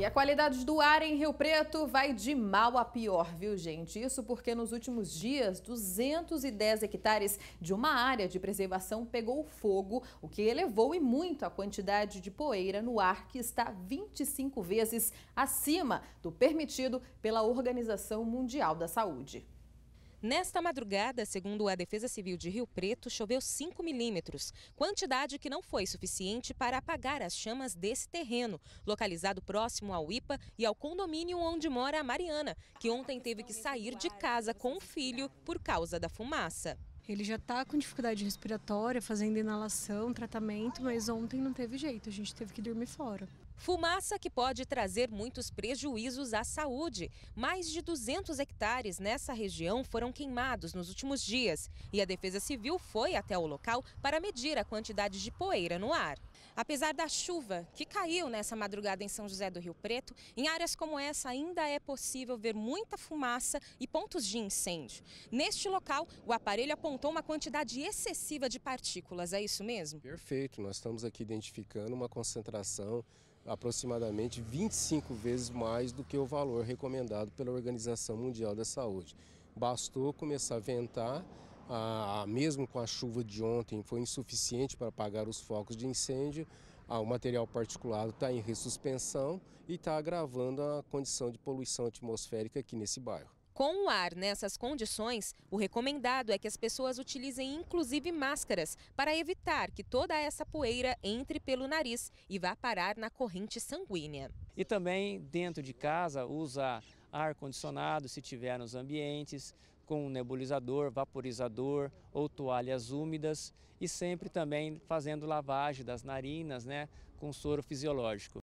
E a qualidade do ar em Rio Preto vai de mal a pior, viu, gente? Isso porque nos últimos dias, 210 hectares de uma área de preservação pegou fogo, o que elevou e muito a quantidade de poeira no ar, que está 25 vezes acima do permitido pela Organização Mundial da Saúde. Nesta madrugada, segundo a Defesa Civil de Rio Preto, choveu 5 milímetros, quantidade que não foi suficiente para apagar as chamas desse terreno, localizado próximo ao IPA e ao condomínio onde mora a Mariana, que ontem teve que sair de casa com o filho por causa da fumaça. Ele já está com dificuldade respiratória, fazendo inalação, tratamento, mas ontem não teve jeito, a gente teve que dormir fora. Fumaça que pode trazer muitos prejuízos à saúde. Mais de 200 hectares nessa região foram queimados nos últimos dias e a Defesa Civil foi até o local para medir a quantidade de poeira no ar. Apesar da chuva que caiu nessa madrugada em São José do Rio Preto, em áreas como essa ainda é possível ver muita fumaça e pontos de incêndio. Neste local, o aparelho apontou uma quantidade excessiva de partículas, é isso mesmo? Perfeito, nós estamos aqui identificando uma concentração aproximadamente 25 vezes mais do que o valor recomendado pela Organização Mundial da Saúde. Bastou começar a ventar ah, mesmo com a chuva de ontem, foi insuficiente para apagar os focos de incêndio. Ah, o material particulado está em ressuspensão e está agravando a condição de poluição atmosférica aqui nesse bairro. Com o ar nessas condições, o recomendado é que as pessoas utilizem inclusive máscaras para evitar que toda essa poeira entre pelo nariz e vá parar na corrente sanguínea. E também dentro de casa usa ar condicionado se tiver nos ambientes, com nebulizador, vaporizador ou toalhas úmidas e sempre também fazendo lavagem das narinas né, com soro fisiológico.